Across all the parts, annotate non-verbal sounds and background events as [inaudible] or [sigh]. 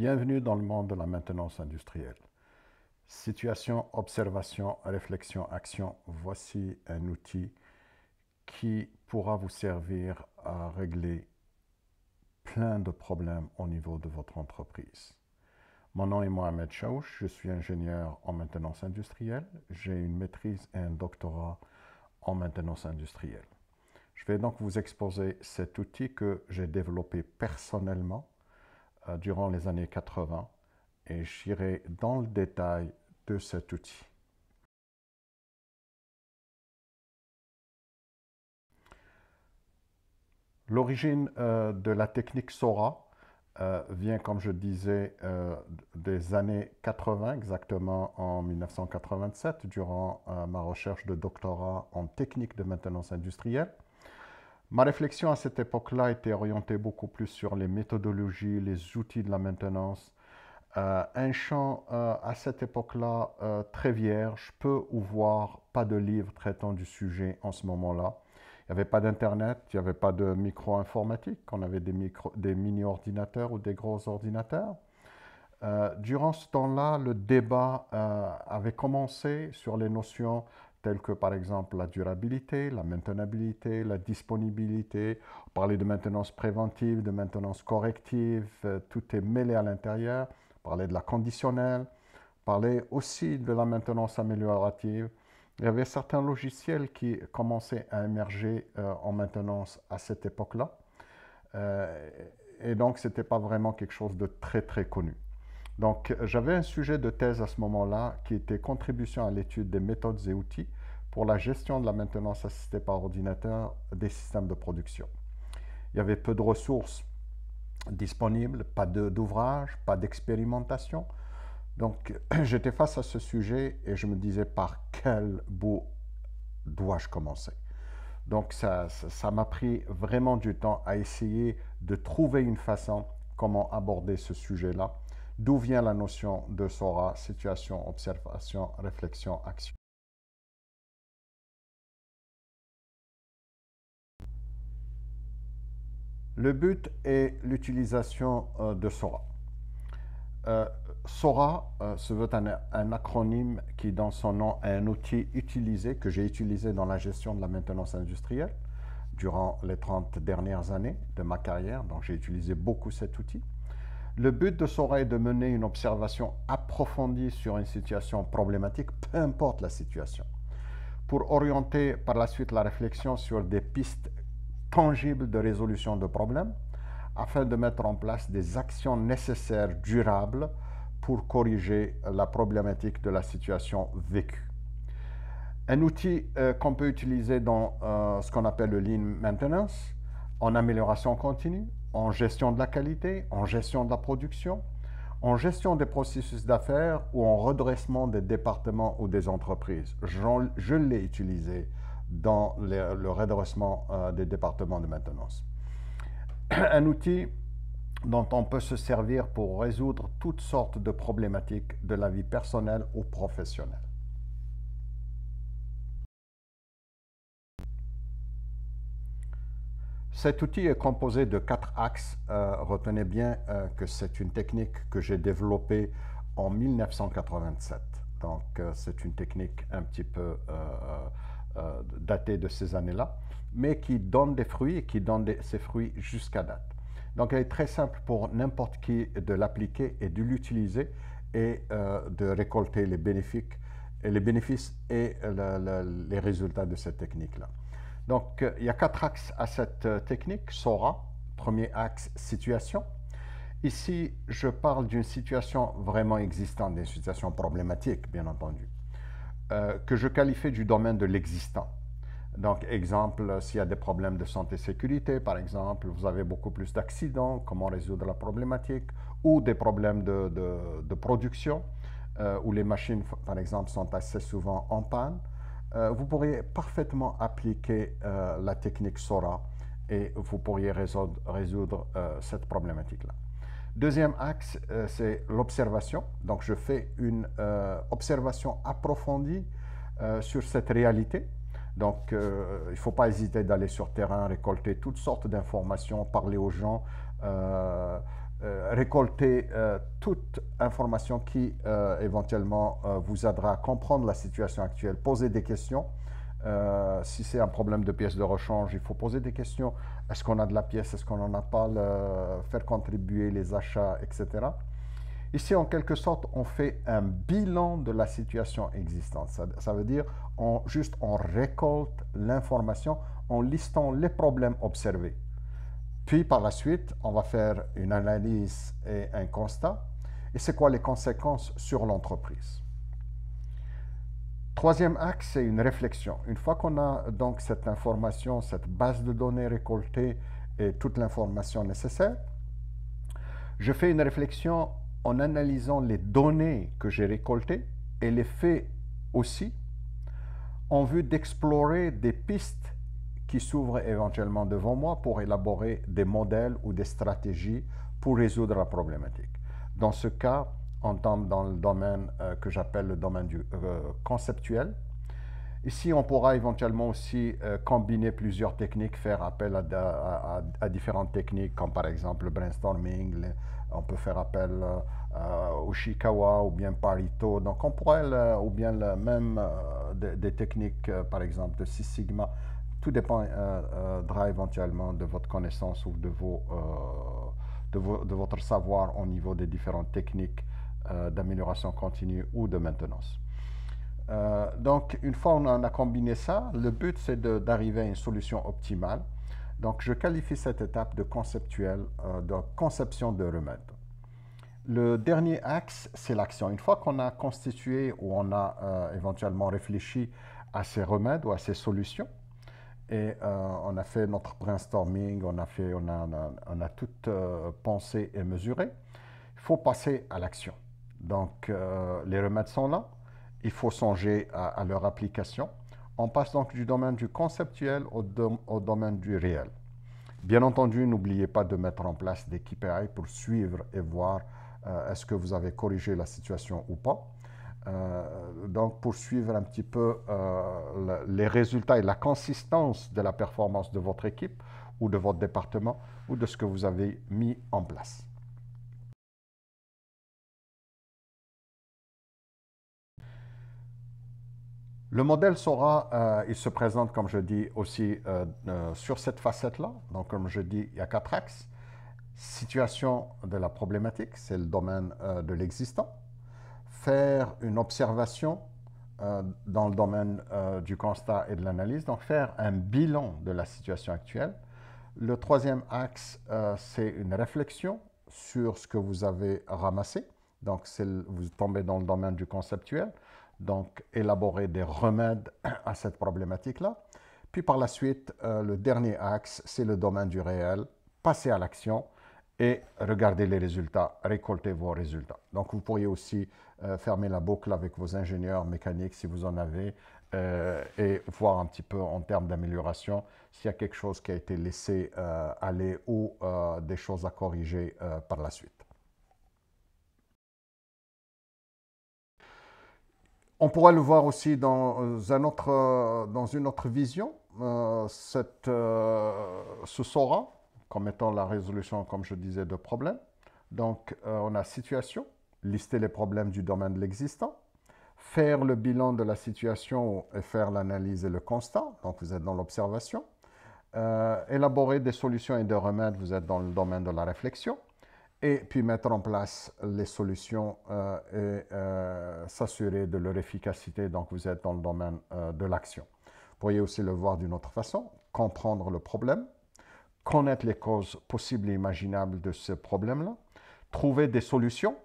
Bienvenue dans le monde de la maintenance industrielle. Situation, observation, réflexion, action, voici un outil qui pourra vous servir à régler plein de problèmes au niveau de votre entreprise. Mon nom est Mohamed Chaouch, je suis ingénieur en maintenance industrielle. J'ai une maîtrise et un doctorat en maintenance industrielle. Je vais donc vous exposer cet outil que j'ai développé personnellement euh, durant les années 80 et j'irai dans le détail de cet outil. L'origine euh, de la technique Sora euh, vient, comme je disais, des années 80, exactement en 1987, durant ma recherche de doctorat en technique de maintenance industrielle. Ma réflexion à cette époque-là était orientée beaucoup plus sur les méthodologies, les outils de la maintenance. Euh, un champ euh, à cette époque-là euh, très vierge, peu ou voire pas de livre traitant du sujet en ce moment-là. Il n'y avait pas d'Internet, il n'y avait pas de micro-informatique, on avait des, des mini-ordinateurs ou des gros ordinateurs. durant ce temps-là, le débat avait commencé sur les notions tels que par exemple la durabilité, la maintenabilité, la disponibilité. Parler de maintenance préventive, de maintenance corrective, euh, tout est mêlé à l'intérieur. Parler de la conditionnelle, parler aussi de la maintenance améliorative. Il y avait certains logiciels qui commençaient à émerger euh, en maintenance à cette époque-là. Euh, et donc, ce n'était pas vraiment quelque chose de très, très connu. Donc, j'avais un sujet de thèse à ce moment-là qui était Contribution à l'étude des méthodes et outils pour la gestion de la maintenance assistée par ordinateur des systèmes de production. Il y avait peu de ressources disponibles, pas d'ouvrages, pas d'expérimentation. Donc, [clears throat] j'étais face à ce sujet et je me disais par quel bout dois-je commencer Donc, ça m'a pris vraiment du temps à essayer de trouver une façon comment aborder ce sujet-là D'où vient la notion de Sora, situation, observation, réflexion, action Le but est l'utilisation euh, de Sora. Euh, Sora euh, se veut un, un, acronyme qui, dans son nom, est un outil utilisé, que j'ai utilisé dans la gestion de la maintenance industrielle durant les 30 dernières années de ma carrière. Donc, j'ai utilisé beaucoup cet outil. Le but de Sora est de mener une observation approfondie sur une situation problématique, peu importe la situation, pour orienter par la suite la réflexion sur des pistes tangibles de résolution de problèmes, afin de mettre en place des actions nécessaires, durables, pour corriger la problématique de la situation vécue. Un outil euh, qu'on peut utiliser dans euh, ce qu'on appelle le Lean Maintenance, en amélioration continue, en gestion de la qualité, en gestion de la production, en gestion des processus d'affaires ou en redressement des départements ou des entreprises. Je, l'ai utilisé dans le, redressement euh, des départements de maintenance. [clears throat] Un outil dont on peut se servir pour résoudre toutes sortes de problématiques de la vie personnelle ou professionnelle. Cet outil est composé de quatre axes. Euh, retenez bien euh, que c'est une technique que j'ai développée en 1987. Donc, euh, c'est une technique un petit peu datée de ces années-là, mais qui donne des fruits et qui donne ses fruits jusqu'à date. Donc, elle est très simple pour n'importe qui de l'appliquer et de l'utiliser et de récolter les bénéfices et les, bénéfices et les résultats de cette technique-là. Donc, euh, il y a quatre axes à cette euh, technique. SORA, premier axe, situation. Ici, je parle d'une situation vraiment existante, d'une situation problématique, bien entendu, euh, que je qualifie du domaine de l'existant. Donc, exemple, s'il y a des problèmes de santé sécurité, par exemple, vous avez beaucoup plus d'accidents, comment résoudre la problématique, ou des problèmes de, production, où les machines, par exemple, sont assez souvent en panne. Euh, vous pourriez parfaitement appliquer euh, la technique SORA et vous pourriez résoudre, euh, cette problématique-là. Deuxième axe, c'est l'observation. Donc, je fais une observation approfondie sur cette réalité. Donc, il ne faut pas hésiter d'aller sur terrain, récolter toutes sortes d'informations, parler aux gens, euh, récolter euh, toute information qui euh, éventuellement vous aidera à comprendre la situation actuelle, poser des questions. si c'est un problème de pièces de rechange, il faut poser des questions. Est-ce qu'on a de la pièce Est-ce qu'on n'en a pas Faire contribuer les achats, etc. Ici, en quelque sorte, on fait un bilan de la situation existante. Ça, veut dire, juste, on récolte l'information en listant les problèmes observés. Puis par la suite, on va faire une analyse et un constat. Et c'est quoi les conséquences sur l'entreprise Troisième axe, c'est une réflexion. Une fois qu'on a donc cette information, cette base de données récoltée et toute l'information nécessaire, je fais une réflexion en analysant les données que j'ai récoltées et les faits aussi, en vue d'explorer des pistes qui s'ouvrent éventuellement devant moi pour élaborer des modèles ou des stratégies pour résoudre la problématique. Dans ce cas, on tombe dans le domaine euh, que j'appelle le domaine du, euh, conceptuel. Ici, on pourra éventuellement aussi euh, combiner plusieurs techniques, faire appel à, différentes techniques, comme par exemple le brainstorming, on peut faire appel au Shikawa ou bien Parito, donc on pourrait, ou bien même des, des, techniques, par exemple, de Six Sigma tout euh, euh, éventuellement de votre connaissance ou euh, de, vos, de, votre savoir au niveau des différentes techniques d'amélioration continue ou de maintenance. donc, une fois on a combiné ça, le but, c'est d'arriver à une solution optimale. Donc, je qualifie cette étape de conceptuel, de conception de remède. Le dernier axe, c'est l'action. Une fois qu'on a constitué ou on a éventuellement réfléchi à ces remèdes ou à ces solutions, et euh, on a fait notre brainstorming, on a, fait, on a, on a tout euh, pensé et mesuré. Il faut passer à l'action. Donc, euh, les remèdes sont là. Il faut songer à, leur application. On passe donc du domaine du conceptuel au, au domaine du réel. Bien entendu, n'oubliez pas de mettre en place des KPI pour suivre et voir est-ce que vous avez corrigé la situation ou pas. Euh, donc poursuivre un petit peu euh, les résultats et la consistance de la performance de votre équipe ou de votre département ou de ce que vous avez mis en place. Le modèle Sora, euh, il se présente, comme je dis, aussi sur cette facette-là. Donc, comme je dis, il y a quatre axes. Situation de la problématique, c'est le domaine de l'existant faire une observation euh, dans le domaine euh, du constat et de l'analyse, donc faire un bilan de la situation actuelle. Le troisième axe, euh, c'est une réflexion sur ce que vous avez ramassé. Donc, vous tombez dans le domaine du conceptuel. Donc, élaborer des remèdes à cette problématique-là. Puis par la suite, le dernier axe, c'est le domaine du réel, passer à l'action et regardez les résultats, récoltez vos résultats. Donc, vous pourriez aussi euh, fermer la boucle avec vos ingénieurs mécaniques si vous en avez euh, et voir un petit peu en termes d'amélioration s'il y a quelque chose qui a été laissé euh, aller ou des choses à corriger par la suite. On pourra le voir aussi dans, dans une autre vision, ce sera comme étant la résolution, comme je disais, de problèmes. Donc, euh, on a situation, lister les problèmes du domaine de l'existant, faire le bilan de la situation et faire l'analyse et le constat, donc vous êtes dans l'observation, euh, élaborer des solutions et des remèdes, vous êtes dans le domaine de la réflexion, et puis mettre en place les solutions euh, et s'assurer de leur efficacité, donc vous êtes dans le domaine de l'action. Vous pourriez aussi le voir d'une autre façon, comprendre le problème, connaître les causes possibles et imaginables de ce problème-là, trouver des solutions,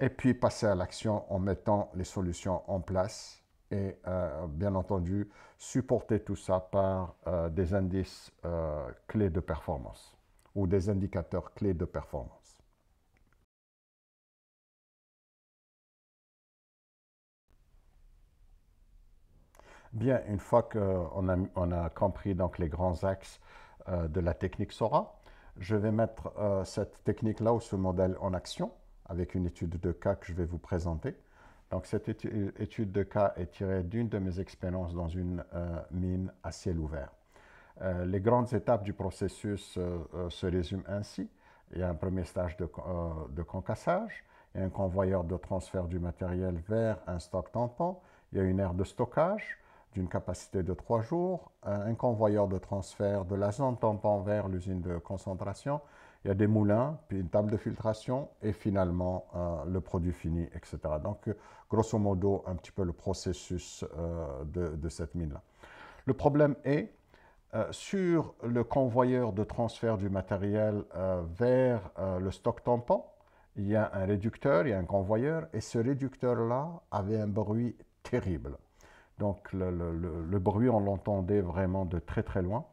et puis passer à l'action en mettant les solutions en place et euh, bien entendu supporter tout ça par euh, des indices euh, clés de performance ou des indicateurs clés de performance. Bien, une fois qu'on a, a compris donc les grands axes euh, de la technique Sora. Je vais mettre euh, cette technique-là ou ce modèle en action avec une étude de cas que je vais vous présenter. Donc cette étude de cas est tirée d'une de mes expériences dans une euh, mine à ciel ouvert. les grandes étapes du processus se résument ainsi. Il y a un premier stage de, concassage, il y a un convoyeur de transfert du matériel vers un stock tampon, il y a une aire de stockage, d'une capacité de trois jours, un convoyeur de transfert de la zone tampon vers l'usine de concentration. Il y a des moulins, puis une table de filtration et finalement euh, le produit fini, etc. Donc, euh, grosso modo, un petit peu le processus euh, de, cette mine-là. Le problème est, sur le convoyeur de transfert du matériel vers le stock tampon, il y a un réducteur, il y a un convoyeur, et ce réducteur-là avait un bruit terrible. Donc le, bruit, on l'entendait vraiment de très très loin.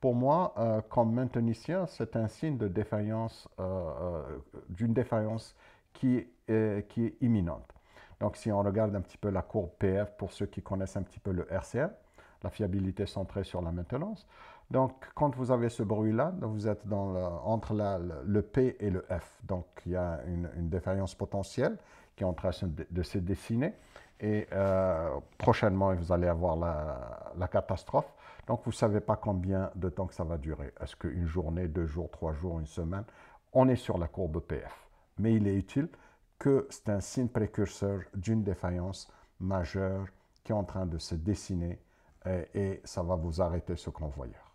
Pour moi, euh, comme maintenicien, c'est un signe euh, euh, d'une défaillance qui est, imminente. Donc si on regarde un petit peu la courbe PF, pour ceux qui connaissent un petit peu le RCM, la fiabilité centrée sur la maintenance. Donc, quand vous avez ce bruit-là, vous êtes dans entre le P et le F. Donc, il y a une, défaillance potentielle qui est en train de se dessiner. Et euh, prochainement, vous allez avoir la, catastrophe. Donc, vous ne savez pas combien de temps que ça va durer. Est-ce qu'une journée, deux jours, trois jours, une semaine On est sur la courbe PF. Mais il est utile que c'est un signe précurseur d'une défaillance majeure qui est en train de se dessiner euh, et, ça va vous arrêter ce convoyeur.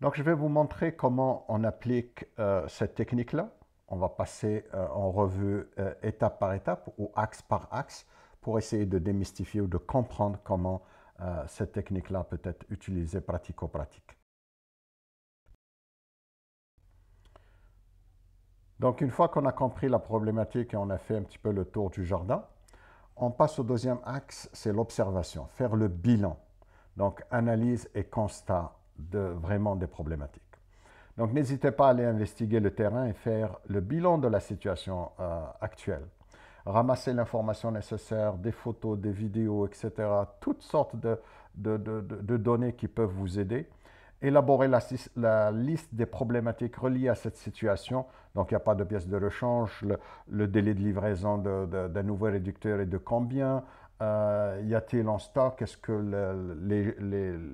Donc, je vais vous montrer comment on applique euh, cette technique-là. On va passer en revue étape par étape ou axe par axe pour essayer de démystifier ou de comprendre comment euh, cette technique-là peut être utilisée pratico-pratique. Donc une fois qu'on a compris la problématique et on a fait un petit peu le tour du jardin, on passe au deuxième axe, c'est l'observation, faire le bilan. Donc analyse et constat de vraiment des problématiques. Donc n'hésitez pas à aller investiguer le terrain et faire le bilan de la situation euh, actuelle ramasser l'information nécessaire, des photos, des vidéos, etc. Toutes sortes de, données qui peuvent vous aider. Élaborer la, liste des problématiques reliées à cette situation. Donc, il n'y a pas de pièce de rechange, le, délai de livraison d'un nouveau réducteur est de combien, euh, y a-t-il en stock Est-ce que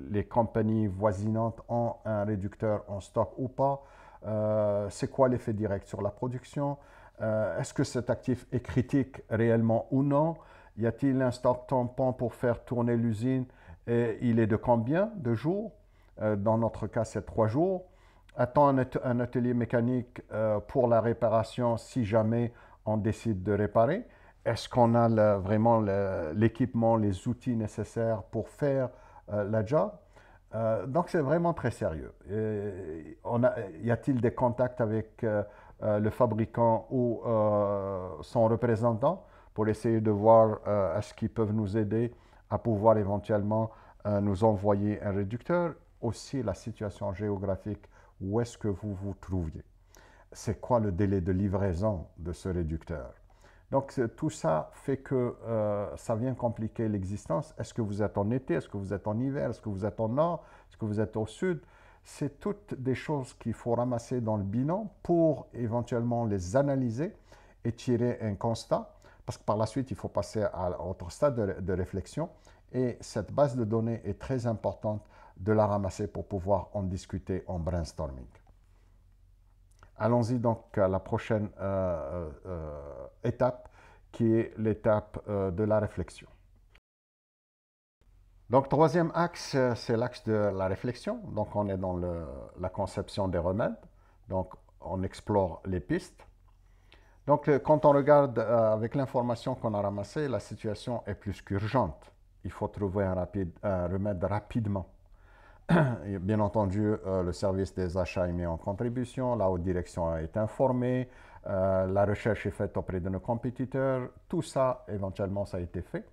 les, compagnies voisinantes ont un réducteur en stock ou pas euh, C'est quoi l'effet direct sur la production euh, est-ce que cet actif est critique réellement ou non Y a-t-il un stock tampon pour faire tourner l'usine Et il est de combien de jours euh, Dans notre cas, c'est trois jours. Attends un, atelier mécanique euh, pour la réparation si jamais on décide de réparer Est-ce qu'on a vraiment l'équipement, les outils nécessaires pour faire la job donc c'est vraiment très sérieux. y a-t-il des contacts avec euh, le fabricant ou euh, son représentant pour essayer de voir euh, est-ce qu'ils peuvent nous aider à pouvoir éventuellement nous envoyer un réducteur, aussi la situation géographique, où est-ce que vous vous trouviez. C'est quoi le délai de livraison de ce réducteur Donc tout ça fait que ça vient compliquer l'existence. Est-ce que vous êtes en été Est-ce que vous êtes en hiver Est-ce que vous êtes en nord Est-ce que vous êtes au sud c'est toutes des choses qu'il faut ramasser dans le bilan pour éventuellement les analyser et tirer un constat, parce que par la suite, il faut passer à autre stade de, réflexion. Et cette base de données est très importante de la ramasser pour pouvoir en discuter en brainstorming. Allons-y donc à la prochaine euh, euh, euh, étape, qui est l'étape de la réflexion. Donc, troisième axe, euh, c'est l'axe de la réflexion. Donc, on est dans la conception des remèdes. Donc, on explore les pistes. Donc, euh, quand on regarde euh, avec l'information qu'on a ramassée, la situation est plus qu'urgente. Il faut trouver un, remède rapidement. [clears throat] Bien entendu, le service des achats est mis en contribution, la haute direction est informée, la recherche est faite auprès de nos compétiteurs. Tout ça, éventuellement, ça a été fait.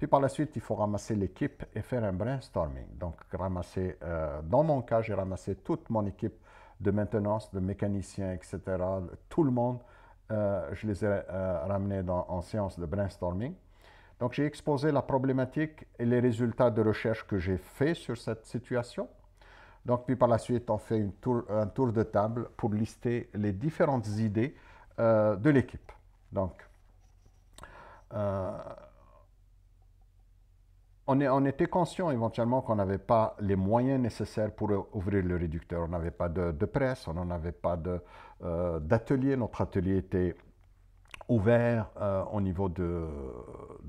Puis par la suite, il faut ramasser l'équipe et faire un brainstorming. Donc ramasser, euh, dans mon cas, j'ai ramassé toute mon équipe de maintenance, de mécaniciens, etc. Tout le monde, euh, je les ai euh, ramenés en séance de brainstorming. Donc j'ai exposé la problématique et les résultats de recherche que j'ai fait sur cette situation. Donc puis par la suite, on fait une un tour de table pour lister les différentes idées de l'équipe. Donc euh, on, était conscient éventuellement qu'on n'avait pas les moyens nécessaires pour ouvrir le réducteur. On n'avait pas de, presse, on n'en avait pas euh, d'atelier. Notre atelier était ouvert euh, au niveau de,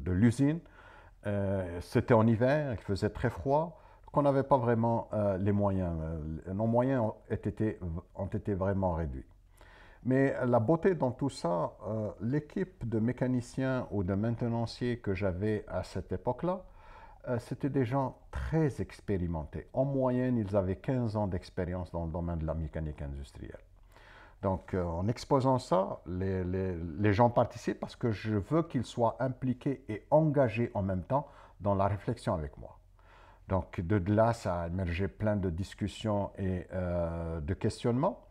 l'usine. Euh, c'était en hiver, il faisait très froid, qu'on n'avait pas vraiment les moyens. Nos moyens ont été, vraiment réduits. Mais la beauté dans tout ça, l'équipe de mécaniciens ou de maintenanciers que j'avais à cette époque-là euh, c'était des gens très expérimentés. En moyenne, ils avaient 15 ans d'expérience dans le domaine de la mécanique industrielle. Donc, euh, en exposant ça, les, gens participent parce que je veux qu'ils soient impliqués et engagés en même temps dans la réflexion avec moi. Donc, de là, ça a émergé plein de discussions et euh, de questionnements.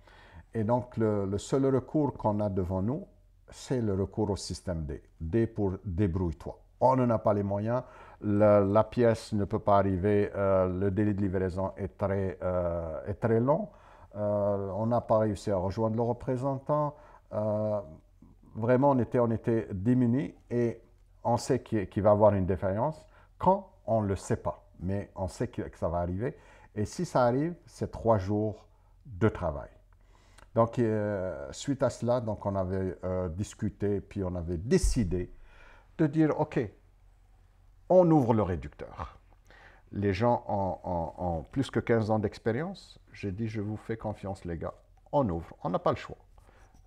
Et donc, le, le seul recours qu'on a devant nous, c'est le recours au système D. D pour débrouille-toi on n'en a pas les moyens, la, pièce ne peut pas arriver, euh, le délai de livraison est très, euh, est très long, euh, on n'a pas réussi à rejoindre le représentant. vraiment, on était, on était démunis et on sait qu'il va y avoir une défaillance quand on ne le sait pas, mais on sait que, ça va arriver. Et si ça arrive, c'est trois jours de travail. Donc, suite à cela, donc, on avait discuté, puis on avait décidé de dire, OK, on ouvre le réducteur. Les gens ont, plus que 15 ans d'expérience. J'ai dit, je vous fais confiance, les gars. On ouvre. On n'a pas le choix.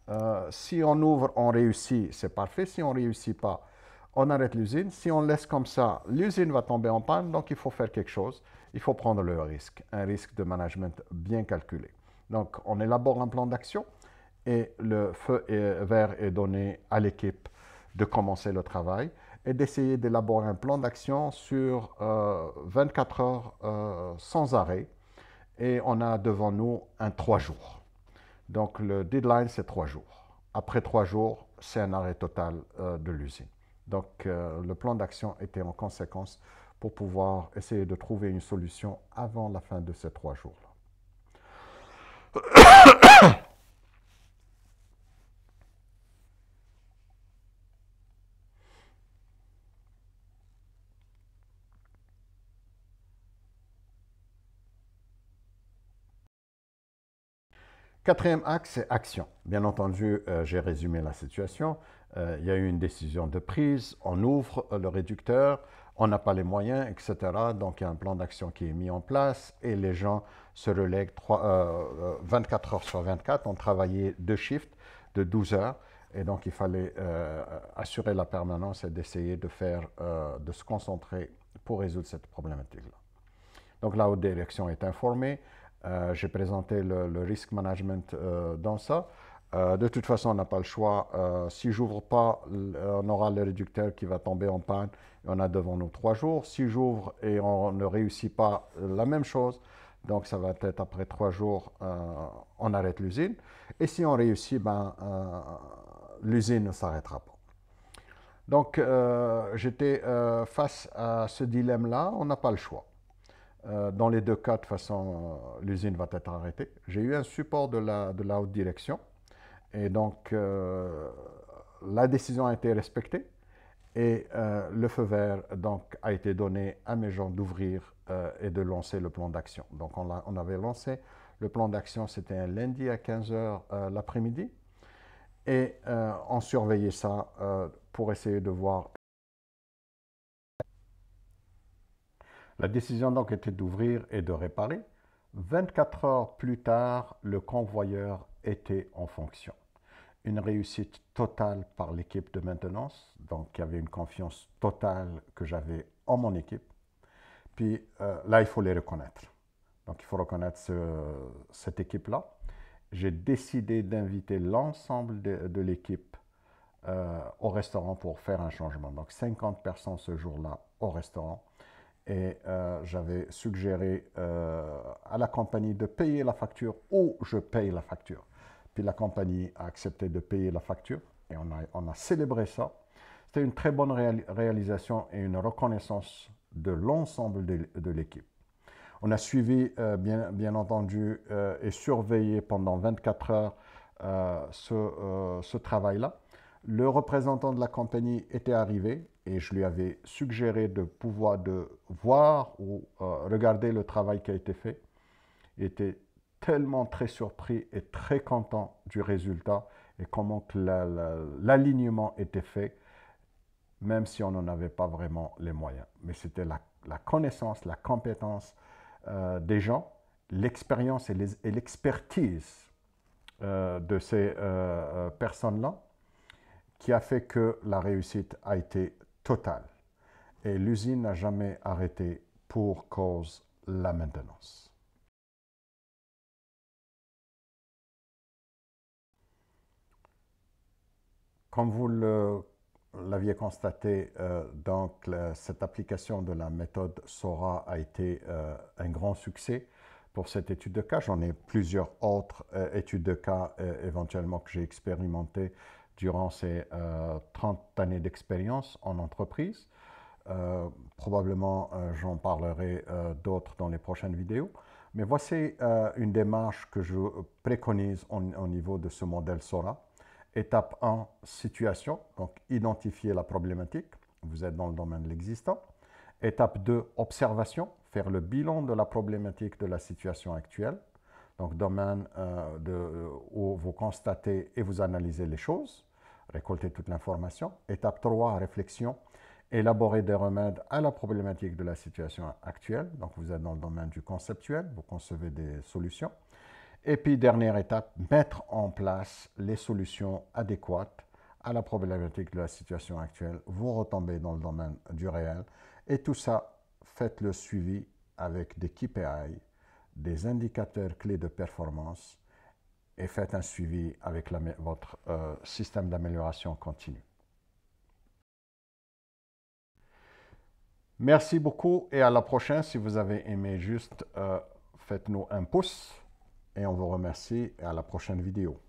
Euh, si on ouvre, on réussit, c'est parfait. Si on réussit pas, on arrête l'usine. Si on laisse comme ça, l'usine va tomber en panne, donc il faut faire quelque chose. Il faut prendre le risque, un risque de management bien calculé. Donc, on élabore un plan d'action et le feu vert est donné à l'équipe de commencer le travail et d'essayer d'élaborer un plan d'action sur 24 euh, heures euh, sans arrêt. Et on a devant nous un trois jours. Donc le deadline, c'est trois jours. Après trois jours, c'est un arrêt total euh, de l'usine. Donc le plan d'action était en conséquence pour pouvoir essayer de trouver une solution avant la fin de ces trois jours-là. Quatrième axe, c'est action. Bien entendu, euh, j'ai résumé la situation. Euh, il y a eu une décision de prise, on ouvre euh, le réducteur, on n'a pas les moyens, etc. Donc, il y a un plan d'action qui est mis en place et les gens se relèguent 24 heures sur 24, ont travaillé deux shifts de 12 heures. Et donc, il fallait assurer la permanence et d'essayer de faire, de se concentrer pour résoudre cette problématique-là. Donc, la haute direction est informée. Euh, j'ai présenté le, le, risk management euh, dans ça. Euh, de toute façon, on n'a pas le choix. si j'ouvre pas, on aura le réducteur qui va tomber en panne. Et on a devant nous trois jours. Si j'ouvre et on ne réussit pas, la même chose. Donc ça va être après trois jours, on arrête l'usine. Et si on réussit, ben, l'usine ne s'arrêtera pas. Donc j'étais face à ce dilemme-là, on n'a pas le choix. Euh, dans les deux cas, de toute façon, euh, l'usine va être arrêtée. J'ai eu un support de la, de la haute direction. Et donc, euh, la décision a été respectée. Et le feu vert donc, a été donné à mes gens d'ouvrir et de lancer le plan d'action. Donc, on, on, avait lancé le plan d'action, c'était un lundi à 15h l'après-midi. Et on surveillait ça pour essayer de voir La décision donc était d'ouvrir et de réparer. 24 heures plus tard, le convoyeur était en fonction. Une réussite totale par l'équipe de maintenance, donc il y avait une confiance totale que j'avais en mon équipe. Puis euh, là, il faut les reconnaître. Donc il faut reconnaître cette équipe-là. J'ai décidé d'inviter l'ensemble de, l'équipe euh, au restaurant pour faire un changement. Donc 50 personnes ce jour-là au restaurant et euh, j'avais suggéré euh, à la compagnie de payer la facture ou je paye la facture. Puis la compagnie a accepté de payer la facture et on a, on a célébré ça. C'était une très bonne réalisation et une reconnaissance de l'ensemble de, l'équipe. On a suivi, euh, bien, bien, entendu, et surveillé pendant 24 heures ce, ce travail-là. Le représentant de la compagnie était arrivé, et je lui avais suggéré de pouvoir de voir ou euh, regarder le travail qui a été fait. Il était tellement très surpris et très content du résultat et comment l'alignement était fait, même si on n'en avait pas vraiment les moyens. Mais c'était la, connaissance, la compétence euh, des gens, l'expérience et l'expertise euh, de ces personnes-là qui a fait que la réussite a été Total Et l'usine n'a jamais arrêté pour cause la maintenance. Comme vous l'aviez constaté, euh, donc, cette application de la méthode SORA a été euh, un grand succès pour cette étude de cas. J'en ai plusieurs autres euh, études de cas éventuellement que j'ai expérimentées durant ces 30 euh, années d'expérience en entreprise. Euh, probablement, euh, j'en parlerai d'autres dans les prochaines vidéos. Mais voici une démarche que je préconise au niveau de ce modèle SORA. Étape 1, situation, donc identifier la problématique, vous êtes dans le domaine de l'existant. Étape 2, observation, faire le bilan de la problématique de la situation actuelle donc domaine euh, de, euh, où vous constatez et vous analysez les choses, récoltez toute l'information. Étape 3, réflexion, élaborer des remèdes à la problématique de la situation actuelle. Donc vous êtes dans le domaine du conceptuel, vous concevez des solutions. Et puis dernière étape, mettre en place les solutions adéquates à la problématique de la situation actuelle. Vous retombez dans le domaine du réel. Et tout ça, faites le suivi avec des KPI des indicateurs clés de performance et faites un suivi avec votre euh, système d'amélioration continue. Merci beaucoup et à la prochaine. Si vous avez aimé, juste euh, faites-nous un pouce et on vous remercie et à la prochaine vidéo.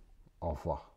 Au revoir.